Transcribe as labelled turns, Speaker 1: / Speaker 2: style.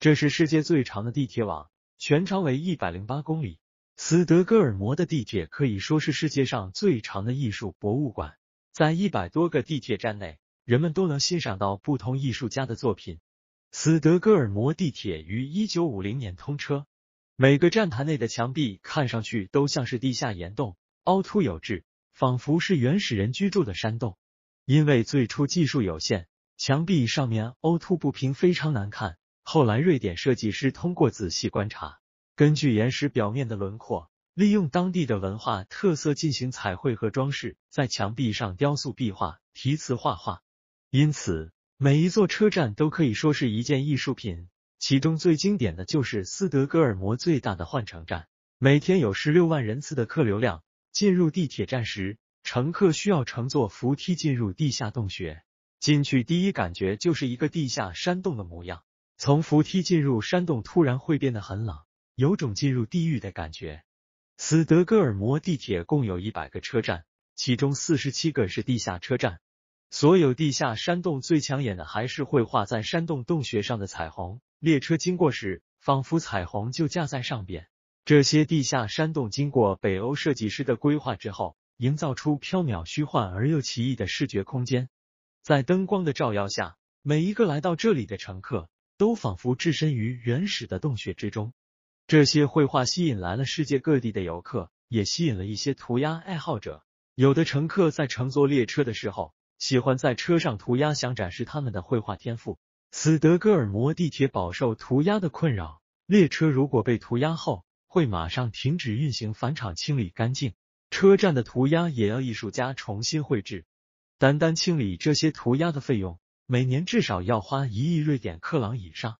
Speaker 1: 这是世界最长的地铁网，全长为一百零八公里。斯德哥尔摩的地铁可以说是世界上最长的艺术博物馆，在一百多个地铁站内，人们都能欣赏到不同艺术家的作品。斯德哥尔摩地铁于一九五零年通车，每个站台内的墙壁看上去都像是地下岩洞，凹凸有致，仿佛是原始人居住的山洞。因为最初技术有限，墙壁上面凹凸不平，非常难看。后来，瑞典设计师通过仔细观察，根据岩石表面的轮廓，利用当地的文化特色进行彩绘和装饰，在墙壁上雕塑壁画、题词画画。因此，每一座车站都可以说是一件艺术品。其中最经典的就是斯德哥尔摩最大的换乘站，每天有十六万人次的客流量。进入地铁站时，乘客需要乘坐扶梯进入地下洞穴，进去第一感觉就是一个地下山洞的模样。从扶梯进入山洞，突然会变得很冷，有种进入地狱的感觉。斯德哥尔摩地铁共有一百个车站，其中四十七个是地下车站。所有地下山洞最抢眼的还是绘画在山洞洞穴上的彩虹。列车经过时，仿佛彩虹就架在上边。这些地下山洞经过北欧设计师的规划之后，营造出缥缈虚幻而又奇异的视觉空间。在灯光的照耀下，每一个来到这里的乘客。都仿佛置身于原始的洞穴之中。这些绘画吸引来了世界各地的游客，也吸引了一些涂鸦爱好者。有的乘客在乘坐列车的时候，喜欢在车上涂鸦，想展示他们的绘画天赋。斯德哥尔摩地铁饱受涂鸦的困扰，列车如果被涂鸦后，会马上停止运行，返厂清理干净。车站的涂鸦也要艺术家重新绘制。单单清理这些涂鸦的费用。每年至少要花一亿瑞典克朗以上。